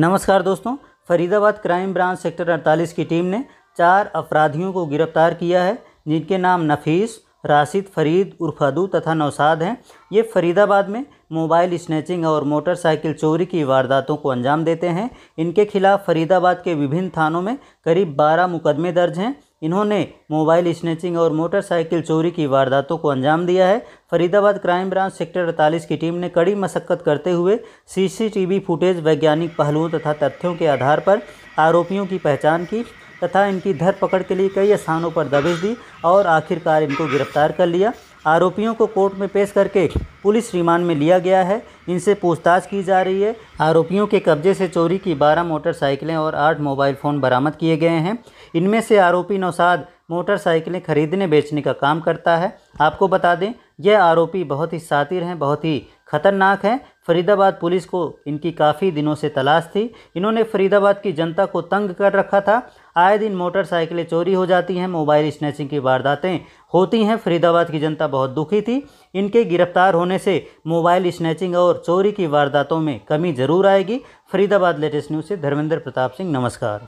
नमस्कार दोस्तों Faridabad crime branch sector 48 की टीम ने चार अपराधियों को गिरफ्तार किया है जिनके नाम नफीस राशिद फरीद उर्फादू तथा नौसाद हैं ये फरीदाबाद में मोबाइल स्नैचिंग और मोटरसाइकिल चोरी की वारदातों को अंजाम देते हैं इनके खिलाफ फरीदाबाद के विभिन्न थानों में करीब 12 मुकदमे दर्ज हैं इन्होंने मोबाइल स्नैचिंग और मोटरसाइकिल चोरी की वारदातों को अंजाम दिया है फरीदाबाद क्राइम ब्रांच सेक्टर अड़तालीस की टीम ने कड़ी मशक्क़त करते हुए सीसीटीवी फुटेज वैज्ञानिक पहलुओं तथा तथ्यों के आधार पर आरोपियों की पहचान की तथा इनकी धरपकड़ के लिए कई स्थानों पर दबिश दी और आखिरकार इनको गिरफ्तार कर लिया आरोपियों को कोर्ट में पेश करके पुलिस रिमांड में लिया गया है इनसे पूछताछ की जा रही है आरोपियों के कब्जे से चोरी की 12 मोटरसाइकिलें और 8 मोबाइल फ़ोन बरामद किए गए हैं इनमें से आरोपी नौसाद मोटरसाइकिलें खरीदने बेचने का काम करता है आपको बता दें ये आरोपी बहुत ही सातिर हैं बहुत ही खतरनाक हैं फरीदाबाद पुलिस को इनकी काफ़ी दिनों से तलाश थी इन्होंने फरीदाबाद की जनता को तंग कर रखा था आए दिन मोटरसाइकिलें चोरी हो जाती हैं मोबाइल स्नैचिंग की वारदातें होती हैं फरीदाबाद की जनता बहुत दुखी थी इनके गिरफ्तार होने से मोबाइल स्नैचिंग और चोरी की वारदातों में कमी जरूर आएगी फरीदाबाद लेटेस्ट न्यूज़ से धर्मेंद्र प्रताप सिंह नमस्कार